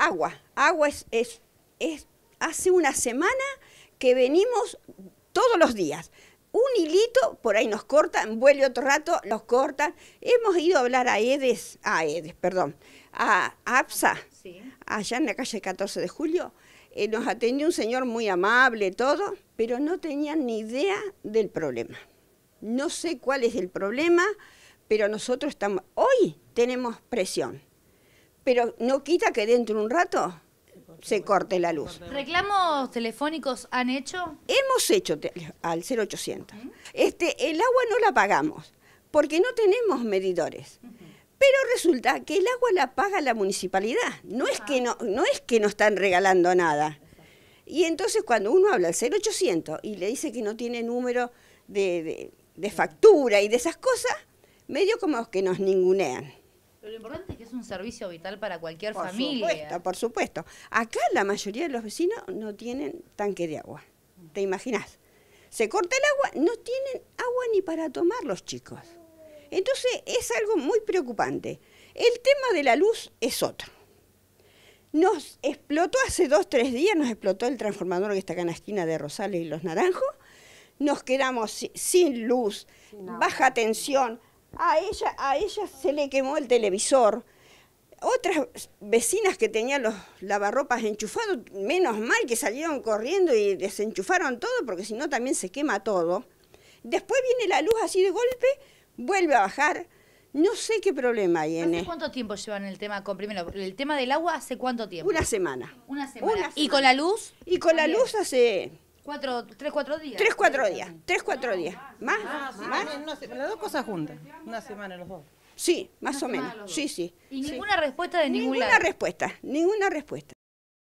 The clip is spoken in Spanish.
agua. Agua es, es, es hace una semana que venimos todos los días. Un hilito, por ahí nos cortan, vuelve otro rato, nos cortan. Hemos ido a hablar a EDES, a EDES, perdón, a APSA, allá en la calle 14 de julio. Eh, nos atendió un señor muy amable, todo, pero no tenían ni idea del problema. No sé cuál es el problema, pero nosotros estamos, hoy tenemos presión pero no quita que dentro de un rato se corte la luz. ¿Reclamos telefónicos han hecho? Hemos hecho al 0800. Este, el agua no la pagamos porque no tenemos medidores. Pero resulta que el agua la paga la municipalidad. No es que ah. no, es que no están regalando nada. Y entonces cuando uno habla al 0800 y le dice que no tiene número de factura y de esas cosas, medio como que nos ningunean lo importante es que es un servicio vital para cualquier familia. Por supuesto, por supuesto. Acá la mayoría de los vecinos no tienen tanque de agua. ¿Te imaginas? Se corta el agua, no tienen agua ni para tomar los chicos. Entonces es algo muy preocupante. El tema de la luz es otro. Nos explotó hace dos, tres días, nos explotó el transformador que está acá en la esquina de Rosales y Los Naranjos. Nos quedamos sin luz, baja tensión, a ella, se le quemó el televisor. Otras vecinas que tenían los lavarropas enchufados, menos mal que salieron corriendo y desenchufaron todo, porque si no también se quema todo. Después viene la luz así de golpe, vuelve a bajar. No sé qué problema hay en cuánto tiempo llevan el tema con primero? ¿El tema del agua hace cuánto tiempo? Una semana. Una semana. ¿Y con la luz? Y con la luz hace Cuatro, tres, cuatro días. Tres, cuatro días. Tres, cuatro días. ¿Más? Ah, ¿Más? las dos cosas juntas. Una semana los dos. Sí, más o menos. Sí, sí. ¿Y ninguna respuesta de ningún Ninguna respuesta, ninguna respuesta.